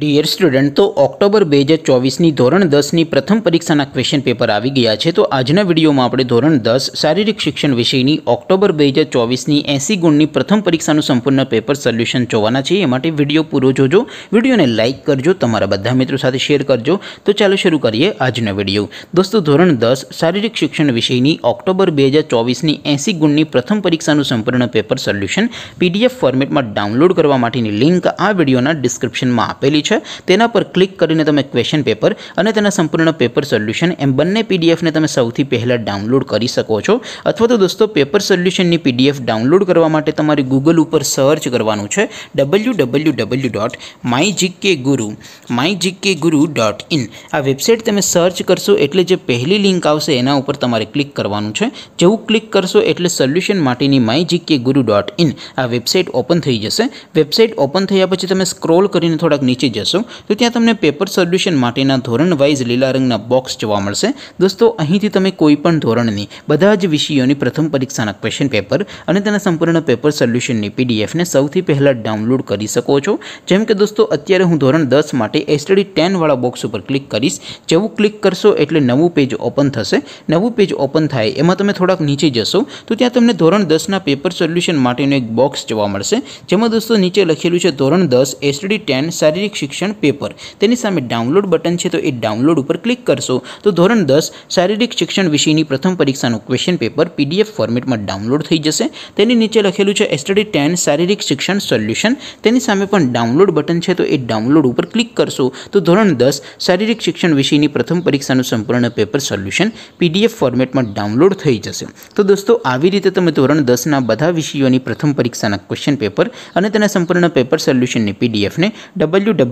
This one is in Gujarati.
ડિયર સ્ટુડન્ટો ઓક્ટોબર 2024 ની ધોરણ 10 ની પ્રથમ પરીક્ષાના ક્વેશ્ચન પેપર આવી ગયા છે તો આજના વિડિયોમાં આપણે ધોરણ 10 શારીરિક શિક્ષણ વિષયની ઓક્ટોબર 2024 ની 80 ગુણની પ્રથમ પરીક્ષાનું સંપૂર્ણ પેપર સોલ્યુશન જોવાના છીએ એમ માટે વિડિયો પૂરો જોજો વિડિયોને લાઈક કરજો તમારા બધા મિત્રો સાથે શેર કરજો તો ચાલો શરૂ કરીએ આજનો વિડિયો દોસ્તો ધોરણ 10 શારીરિક શિક્ષણ વિષયની ઓક્ટોબર 2024 ની 80 ગુણની પ્રથમ પરીક્ષાનું સંપૂર્ણ પેપર સોલ્યુશન પીડીએફ ફોર્મેટમાં ડાઉનલોડ કરવા માટેની લિંક આ વિડિયોના ડિસ્ક્રિપ્શનમાં આપેલ છે તેના પર ક્લિક કરીને તમે ક્વેશ્ચન પેપર અને તેના સંપૂર્ણનો પેપર સોલ્યુશન એમ બનને પીડીએફ ને તમે સૌથી પહેલા ડાઉનલોડ કરી શકો છો અથવા તો દોસ્તો પેપર સોલ્યુશન ની પીડીએફ ડાઉનલોડ કરવા માટે તમારે Google ઉપર સર્ચ કરવાનું છે www.mygkguru mygkguru.in આ વેબસાઈટ તમે સર્ચ કરશો એટલે જે પહેલી લિંક આવશે તેના ઉપર તમારે ક્લિક કરવાનું છે જેવું ક્લિક કરશો એટલે સોલ્યુશન માટેની mygkguru.in આ વેબસાઈટ ઓપન થઈ જશે વેબસાઈટ ઓપન થઈયા પછી તમે સ્ક્રોલ કરીને થોડાક નીચે જશો તો ત્યાં તમને પેપર સોલ્યુશન માટેના ધોરણ વાઇઝ લીલા રંગનો બોક્સ જોવા મળશે દોસ્તો અહીંથી તમે કોઈ પણ ધોરણની બધા જ વિષયોની પ્રથમ પરીક્ષાના ક્વેશ્ચન પેપર અને તેના સંપૂર્ણના પેપર સોલ્યુશનની પીડીએફ ને સૌથી પહેલા ડાઉનલોડ કરી શકો છો જેમ કે દોસ્તો અત્યારે હું ધોરણ 10 માટે STD 10 વાળો બોક્સ ઉપર ક્લિક કરશો જેવું ક્લિક કરશો એટલે નવું પેજ ઓપન થશે નવું પેજ ઓપન થાય એમાં તમે થોડક નીચે જશો તો ત્યાં તમને ધોરણ 10 ના પેપર સોલ્યુશન માટેનો એક બોક્સ જોવા મળશે જેમ કે દોસ્તો નીચે લખેલું છે ધોરણ 10 STD 10 શારીરિક शिक्षण पेपर तनी सामने डाउनलोड बटन छे तो ए डाउनलोड ऊपर क्लिक करसो तो ધોરણ 10 શારીરિક શિક્ષણ વિષયની પ્રથમ પરીક્ષાનું ક્વેશ્ચન પેપર PDF ફોર્મેટમાં ડાઉનલોડ થઈ જશે તેની નીચે લખેલું છે સ્ટડી 10 શારીરિક શિક્ષણ સોલ્યુશન તેની સામે પણ ડાઉનલોડ બટન છે તો એ ડાઉનલોડ ઉપર ક્લિક કરશો તો ધોરણ 10 શારીરિક શિક્ષણ વિષયની પ્રથમ પરીક્ષાનું સંપૂર્ણ પેપર સોલ્યુશન PDF ફોર્મેટમાં ડાઉનલોડ થઈ જશે તો દોસ્તો આવી રીતે તમે ધોરણ 10 ના બધા વિષયોની પ્રથમ પરીક્ષાના ક્વેશ્ચન પેપર અને તેના સંપૂર્ણ પેપર સોલ્યુશનની PDF ને W